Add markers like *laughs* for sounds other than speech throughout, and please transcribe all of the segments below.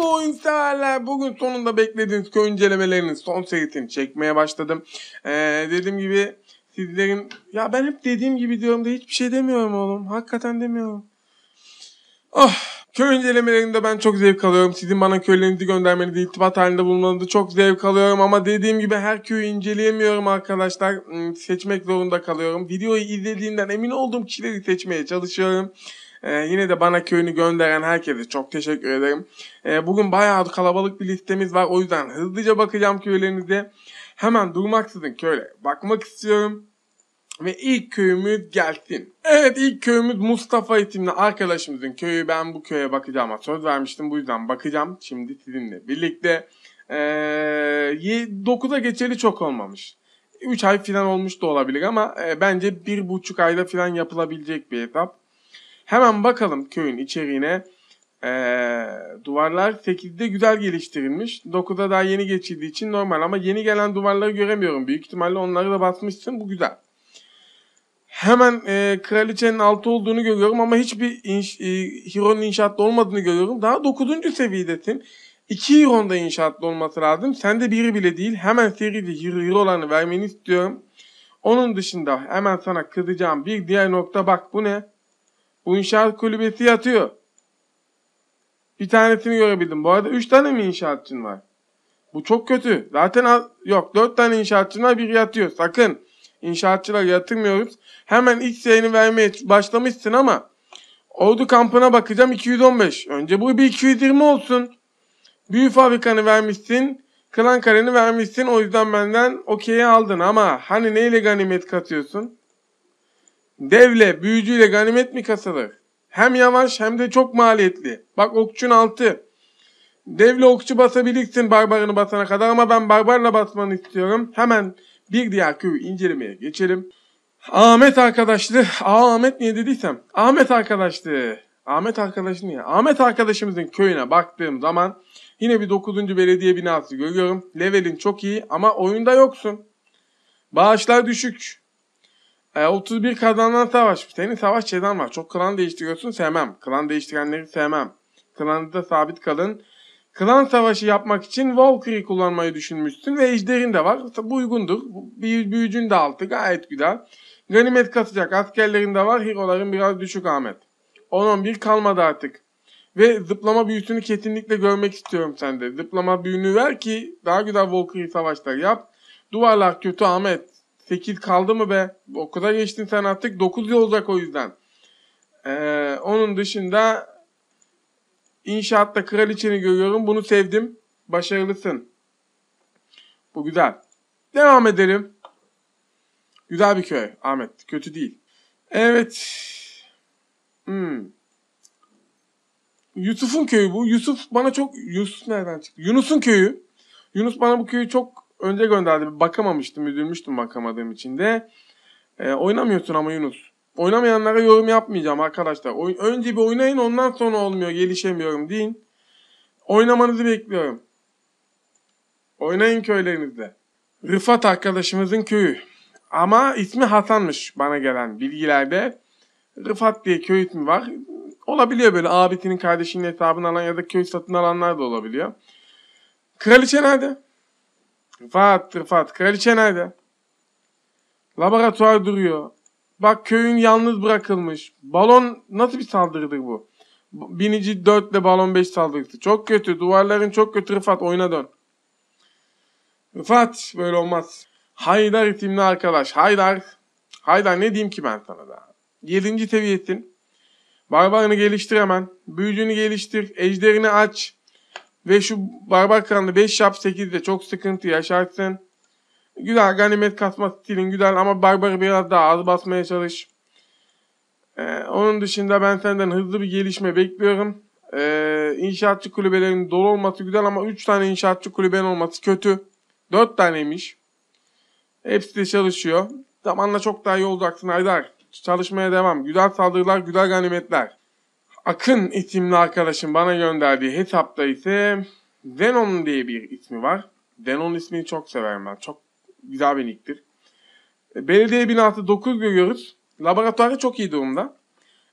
Merhaba oyun severler. Bugün sonunda beklediğiniz köy incelemelerinin son serisini çekmeye başladım. Ee, dediğim gibi sizlerin... Ya ben hep dediğim gibi diyorum da hiçbir şey demiyorum oğlum. Hakikaten demiyorum. Oh, köy incelemelerinde ben çok zevk alıyorum. Sizin bana köylerinizi göndermenizi, irtibat halinde bulmanızı çok zevk alıyorum. Ama dediğim gibi her köyü inceleyemiyorum arkadaşlar. Hmm, seçmek zorunda kalıyorum. Videoyu izlediğinden emin olduğum kişileri seçmeye çalışıyorum. Ee, yine de bana köyünü gönderen herkese çok teşekkür ederim. Ee, bugün bayağı kalabalık bir listemiz var. O yüzden hızlıca bakacağım köylerinize. Hemen durmaksızın köyle bakmak istiyorum. Ve ilk köyümüz gelsin. Evet ilk köyümüz Mustafa isimli arkadaşımızın köyü. Ben bu köye bakacağım söz vermiştim. Bu yüzden bakacağım. Şimdi sizinle birlikte. Ee, 9'a geçeli çok olmamış. 3 ay falan olmuş da olabilir ama e, bence 1,5 ayda falan yapılabilecek bir etap. Hemen bakalım köyün içeriğine. Ee, duvarlar 8'de güzel geliştirilmiş. dokuda daha yeni geçildiği için normal ama yeni gelen duvarları göremiyorum. Büyük ihtimalle onları da basmışsın. Bu güzel. Hemen e, kraliçenin altı olduğunu görüyorum ama hiçbir inş, e, Hiron'un inşaatta olmadığını görüyorum. Daha dokuzuncu seviyedesin. 2 Hiron'da inşaatlı olması lazım. Sen de biri bile değil. Hemen seride Hiron'u vermeni istiyorum. Onun dışında hemen sana kızacağım bir diğer nokta bak bu ne? Bu inşaat kulübesi yatıyor. Bir tanesini görebildim. Bu arada 3 tane mi inşaatçın var? Bu çok kötü. Zaten az, yok 4 tane inşaatçın var biri yatıyor. Sakın inşaatçılar yatırmıyoruz. Hemen ilk yayını vermeye başlamışsın ama Ordu kampına bakacağım 215. Önce bu bir 220 olsun. Büyü fabrikanı vermişsin. Klan kareni vermişsin. O yüzden benden okey'i aldın ama hani neyle ganimet katıyorsun? Devle büyücüyle ganimet mi kasılır? Hem yavaş hem de çok maliyetli. Bak okçun altı. Devle okçu basabilirsin barbarını basana kadar ama ben barbarla basmanı istiyorum. Hemen bir diğer köyü incelemeye geçelim. Ahmet arkadaşlı. Aa Ahmet niye dediysem. Ahmet arkadaşlı. Ahmet arkadaşın niye? Ahmet arkadaşımızın köyüne baktığım zaman yine bir 9. belediye binası görüyorum. Levelin çok iyi ama oyunda yoksun. Bağışlar düşük. E, 31 kazandan savaş. Senin savaş şeyden var. Çok klan değiştiriyorsun sevmem. Klan değiştirenleri sevmem. Klanınızda sabit kalın. Klan savaşı yapmak için Valkyrie kullanmayı düşünmüşsün ve ejderin de var. Bu uygundur. Bir büyücün de altı gayet güzel. Ganimet kasacak askerlerin de var. Hero'ların biraz düşük Ahmet. 10-11 kalmadı artık. Ve zıplama büyüsünü kesinlikle görmek istiyorum sende. Zıplama büyünü ver ki daha güzel Valkyrie savaşları yap. Duvarlar kötü Ahmet. 8 kaldı mı be? O kadar geçtin sen artık. 9 yıl olacak o yüzden. Ee, onun dışında inşaatta kraliçeni görüyorum. Bunu sevdim. Başarılısın. Bu güzel. Devam edelim. Güzel bir köy Ahmet. Kötü değil. Evet. Hmm. Yusuf'un köyü bu. Yusuf bana çok... Yusuf nereden çıktı? Yunus'un köyü. Yunus bana bu köyü çok önce gönderdi. Bakamamıştım, üzülmüştüm bakamadığım için de. E, oynamıyorsun ama Yunus. Oynamayanlara yorum yapmayacağım arkadaşlar. O, önce bir oynayın ondan sonra olmuyor, gelişemiyorum deyin. Oynamanızı bekliyorum. Oynayın köylerinizde. Rıfat arkadaşımızın köyü. Ama ismi Hasan'mış bana gelen bilgilerde. Rıfat diye köy ismi var. Olabiliyor böyle abisinin kardeşinin hesabını alan ya da köy satın alanlar da olabiliyor. Kraliçe nerede? Fat, Fat. Kraliçe nerede? Laboratuvar duruyor. Bak köyün yalnız bırakılmış. Balon nasıl bir saldırıdır bu? Binici 4 ile balon 5 saldırısı. Çok kötü. Duvarların çok kötü Rıfat. Oyuna dön. Rıfat böyle olmaz. Haydar isimli arkadaş. Haydar. Haydar ne diyeyim ki ben sana da. 7. seviyesin. Barbarını geliştir hemen. Büyücünü geliştir. Ejderini aç. Ve şu Barbar kanlı 5 şap 8 de çok sıkıntı yaşarsın. Güzel ganimet kasma stilin güzel ama Barbar'ı biraz daha az basmaya çalış. Ee, onun dışında ben senden hızlı bir gelişme bekliyorum. Ee, inşaatçı kulübelerinin dolu olması güzel ama 3 tane inşaatçı kulübenin olması kötü. 4 taneymiş. Hepsi de çalışıyor. Zamanla çok daha iyi olacaksın Haydar. Çalışmaya devam. Güzel saldırılar, güzel ganimetler. Akın isimli arkadaşım bana gönderdiği hesapta ise Zenon diye bir ismi var. Zenon ismini çok severim ben. Çok güzel bir nicktir. E, belediye binası 9 görüyoruz. Laboratuvarı çok iyi durumda.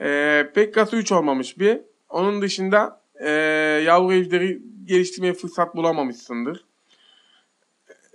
Ee, Pekkası 3 olmamış bir. Onun dışında e, yavru evleri geliştirmeye fırsat bulamamışsındır.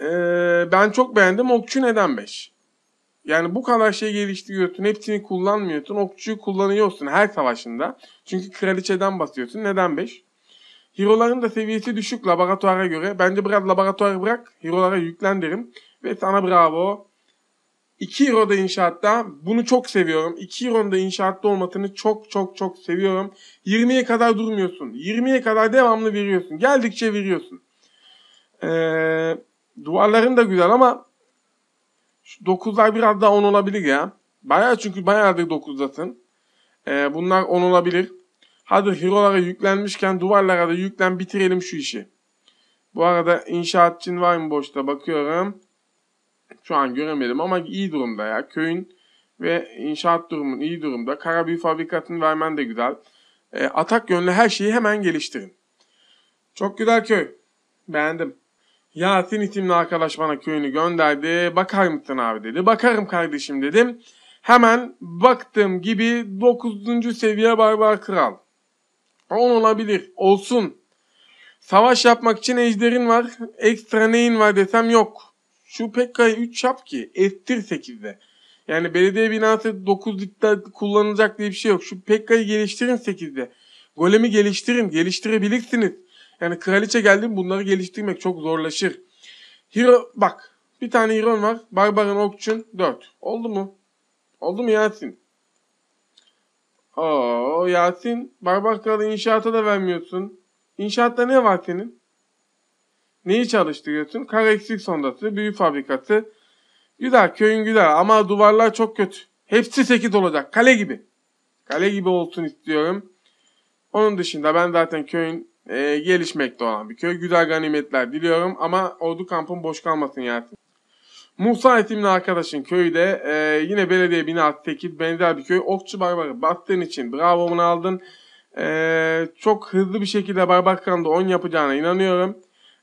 Ee, ben çok beğendim. Okçu neden 5? Yani bu kadar şey geliştiriyorsun. Hepsini kullanmıyorsun. Okçuyu kullanıyorsun her savaşında. Çünkü kraliçeden basıyorsun. Neden 5? Hero'ların da seviyesi düşük laboratuvara göre. Bence biraz laboratuvar bırak. Hero'lara yüklen derim. Ve sana bravo. 2 Hero da inşaatta. Bunu çok seviyorum. 2 Hero'nun da inşaatta olmasını çok çok çok seviyorum. 20'ye kadar durmuyorsun. 20'ye kadar devamlı veriyorsun. Geldikçe veriyorsun. Ee, duvarların da güzel ama 9'lar biraz daha 10 olabilir ya. Bayağı çünkü bayağıdır 9'dasın. Ee, bunlar 10 olabilir. Hadi hero'lara yüklenmişken duvarlara da yüklen bitirelim şu işi. Bu arada inşaatçın var mı boşta bakıyorum. Şu an göremedim ama iyi durumda ya. Köyün ve inşaat durumun iyi durumda. Karabüyü fabrikatını vermen de güzel. E, atak yönlü her şeyi hemen geliştirin. Çok güzel köy. Beğendim. Yasin isimli arkadaş bana köyünü gönderdi. Bakar mısın abi dedi. Bakarım kardeşim dedim. Hemen baktığım gibi 9. seviye barbar kral. On olabilir. Olsun. Savaş yapmak için ejderin var. Ekstra neyin var desem yok. Şu Pekka'yı 3 yap ki. Estir 8'de. Yani belediye binası 9 dikkat kullanılacak diye bir şey yok. Şu Pekka'yı geliştirin 8'de. Golemi geliştirin. Geliştirebilirsiniz. Yani kraliçe geldi bunları geliştirmek çok zorlaşır. Hero bak bir tane hero'm var. Barbarın Okçun 4. Oldu mu? Oldu mu Yasin? Oo Yasin Barbar Kralı inşaata da vermiyorsun. İnşaatta ne var senin? Neyi çalıştırıyorsun? Kar eksik sondası, büyü fabrikası. Güzel köyün güzel ama duvarlar çok kötü. Hepsi 8 olacak kale gibi. Kale gibi olsun istiyorum. Onun dışında ben zaten köyün e, ee, gelişmekte olan bir köy. Güzel ganimetler diliyorum ama ordu kampın boş kalmasın Yasin. Musa isimli arkadaşın köyü de e, yine belediye binası 8 benzer bir köy. Okçu Barbarı bastığın için bravo bunu aldın. E, çok hızlı bir şekilde Barbarkan'da 10 yapacağına inanıyorum.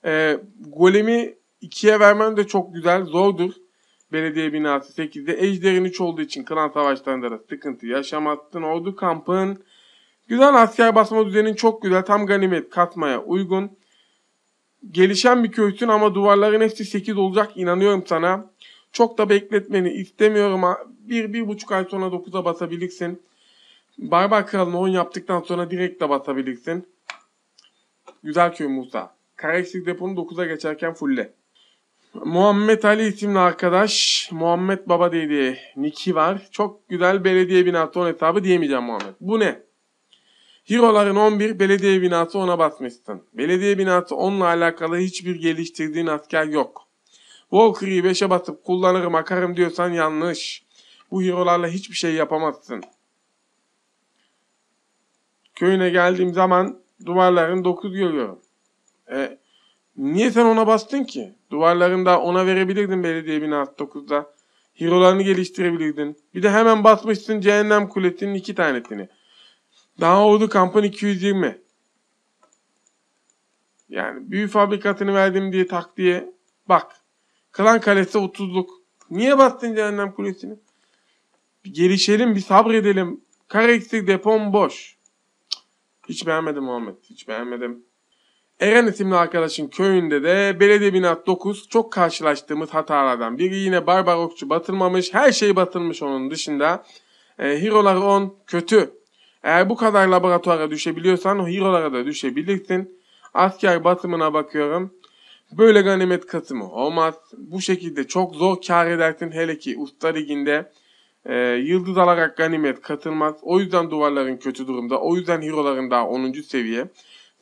E, golemi ikiye vermen de çok güzel. Zordur. Belediye binası 8'de ejderin 3 olduğu için klan savaşlarında da sıkıntı yaşamattın. Ordu kampın Güzel asker basma düzenin çok güzel. Tam ganimet katmaya uygun. Gelişen bir köysün ama duvarların hepsi 8 olacak inanıyorum sana. Çok da bekletmeni istemiyorum. Bir, bir buçuk ay sonra 9'a basabilirsin. Barbar Kralı'nı 10 yaptıktan sonra direkt de basabilirsin. Güzel köy Musa. Kareksik deponu 9'a geçerken fulle. Muhammed Ali isimli arkadaş. Muhammed Baba dedi. Niki var. Çok güzel belediye binatı on hesabı diyemeyeceğim Muhammed. Bu ne? Hiroların 11 belediye binası ona basmışsın. Belediye binası onunla alakalı hiçbir geliştirdiğin asker yok. Walker'ı 5'e basıp kullanırım akarım diyorsan yanlış. Bu hirolarla hiçbir şey yapamazsın. Köyüne geldiğim zaman duvarların 9 görüyorum. E, niye sen ona bastın ki? Duvarlarında ona verebilirdin belediye binası 9'da. Hirolarını geliştirebilirdin. Bir de hemen basmışsın cehennem kulesinin iki tanesini. Download'u kampın 220. Yani büyük fabrikatını verdim diye tak diye bak. Klan kalesi 30'luk. Niye bastın cehennem kulesini? Bir gelişelim bir sabredelim. Kare eksik depom boş. Hiç beğenmedim Muhammed. Hiç beğenmedim. Eren isimli arkadaşın köyünde de belediye binat 9 çok karşılaştığımız hatalardan biri yine Barbarokçu batılmamış. Her şey batılmış onun dışında. E, ee, Hirolar 10 kötü. Eğer bu kadar laboratuvara düşebiliyorsan o hero'lara da düşebilirsin. Asker batımına bakıyorum. Böyle ganimet katımı olmaz. Bu şekilde çok zor kar edersin hele ki usta liginde. E, yıldız alarak ganimet katılmaz. O yüzden duvarların kötü durumda. O yüzden hero'ların daha 10. seviye.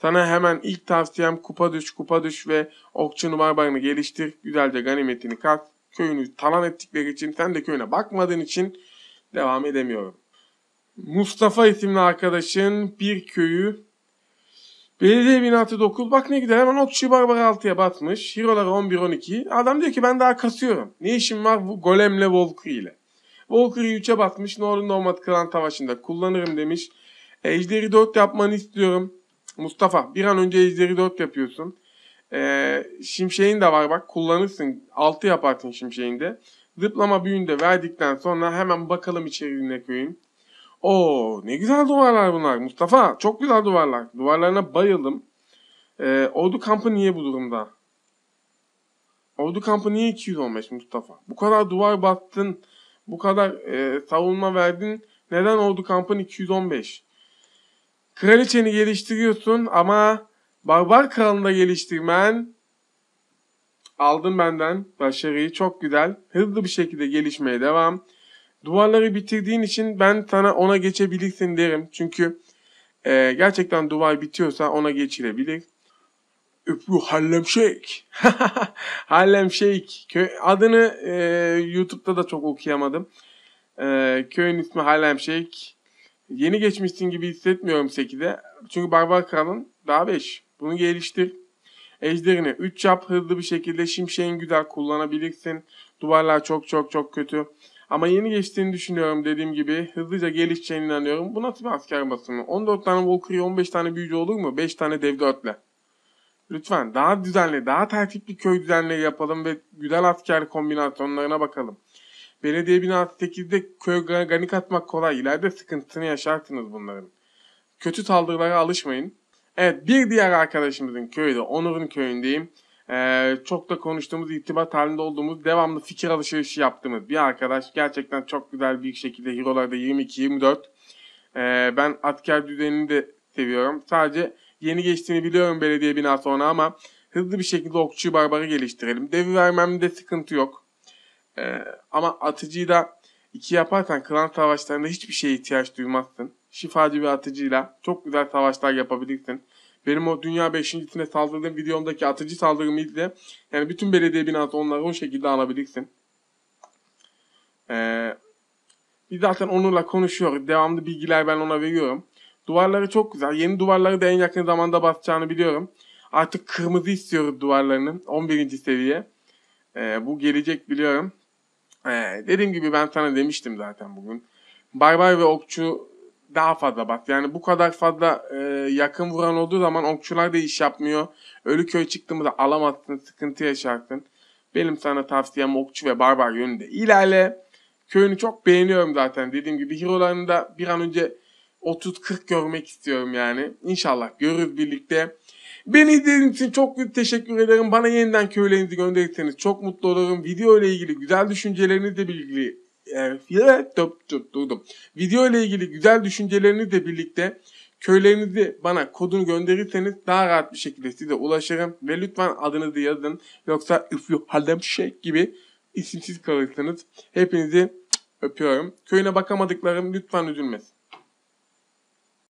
Sana hemen ilk tavsiyem kupa düş, kupa düş ve okçunu barbarını geliştir. Güzelce ganimetini kat. Köyünü talan ettikleri için sen de köyüne bakmadığın için devam edemiyorum. Mustafa isimli arkadaşın bir köyü Belediye binatı dokul. Bak ne güzel hemen okçu barbar altıya batmış. Hirolar 11-12. Adam diyor ki ben daha kasıyorum. Ne işim var bu golemle Volker ile. Volker'ı 3'e batmış. Ne olur ne olmadı klan savaşında kullanırım demiş. Ejderi 4 yapmanı istiyorum. Mustafa bir an önce Ejderi 4 yapıyorsun. Ee, şimşeğin de var bak kullanırsın. 6 yaparsın şimşeğinde. Zıplama büyünde verdikten sonra hemen bakalım içeriğine köyün. Oo ne güzel duvarlar bunlar Mustafa. Çok güzel duvarlar. Duvarlarına bayıldım. Ee, Ordu kampı niye bu durumda? Ordu kampı niye 215 Mustafa? Bu kadar duvar battın. Bu kadar e, savunma verdin. Neden ordu kampın 215? Kraliçeni geliştiriyorsun ama barbar kralını da geliştirmen aldın benden başarıyı çok güzel. Hızlı bir şekilde gelişmeye devam. Duvarları bitirdiğin için ben sana ona geçebilirsin derim. Çünkü e, gerçekten duvar bitiyorsa ona geçilebilir. Üplü Harlem Shake. *laughs* Harlem Shake. Adını e, YouTube'da da çok okuyamadım. E, köyün ismi Harlem Shake. Yeni geçmişsin gibi hissetmiyorum 8'e. Çünkü Barbar Kral'ın daha 5. Bunu geliştir. Ejderini 3 yap hızlı bir şekilde şimşeğin güzel kullanabilirsin. Duvarlar çok çok çok kötü. Ama yeni geçtiğini düşünüyorum dediğim gibi. Hızlıca gelişeceğine inanıyorum. Bu nasıl bir asker basımı? 14 tane Valkyrie 15 tane büyücü olur mu? 5 tane dev dörtle. Lütfen daha düzenli, daha tertipli köy düzenleri yapalım ve güzel asker kombinasyonlarına bakalım. Belediye binası 8'de köy ganik atmak kolay. İleride sıkıntısını yaşarsınız bunların. Kötü saldırılara alışmayın. Evet bir diğer arkadaşımızın köyü de Onur'un köyündeyim e, çok da konuştuğumuz, irtibat halinde olduğumuz, devamlı fikir alışverişi yaptığımız bir arkadaş. Gerçekten çok güzel bir şekilde Hero'larda 22-24. E, ben Atker düzenini de seviyorum. Sadece yeni geçtiğini biliyorum belediye binası ona ama hızlı bir şekilde okçuyu barbara geliştirelim. Devi vermemde sıkıntı yok. E, ama atıcıyı da iki yaparsan klan savaşlarında hiçbir şeye ihtiyaç duymazsın. Şifacı bir atıcıyla çok güzel savaşlar yapabilirsin. Benim o dünya beşincisine saldırdığım videomdaki atıcı saldırımı Yani bütün belediye binası onları o şekilde alabilirsin. Ee, biz zaten onunla konuşuyoruz. Devamlı bilgiler ben ona veriyorum. Duvarları çok güzel. Yeni duvarları da en yakın zamanda basacağını biliyorum. Artık kırmızı istiyoruz duvarlarının. 11. seviye. Ee, bu gelecek biliyorum. Ee, dediğim gibi ben sana demiştim zaten bugün. Barbar ve Okçu daha fazla bas. Yani bu kadar fazla e, yakın vuran olduğu zaman okçular da iş yapmıyor. Ölü köy çıktığımızda alamazsın, sıkıntı yaşarsın. Benim sana tavsiyem okçu ve barbar yönünde ilerle. Köyünü çok beğeniyorum zaten. Dediğim gibi hero'larını da bir an önce 30-40 görmek istiyorum yani. İnşallah görürüz birlikte. Beni izlediğiniz için çok büyük teşekkür ederim. Bana yeniden köylerinizi gönderirseniz çok mutlu olurum. Video ile ilgili güzel düşüncelerinizle bilgili durdum. Video ile ilgili güzel düşüncelerini de birlikte köylerinizi bana kodunu gönderirseniz daha rahat bir şekilde size ulaşırım. Ve lütfen adınızı yazın. Yoksa if you halem şey gibi isimsiz kalırsınız. Hepinizi öpüyorum. Köyüne bakamadıklarım lütfen üzülmesin.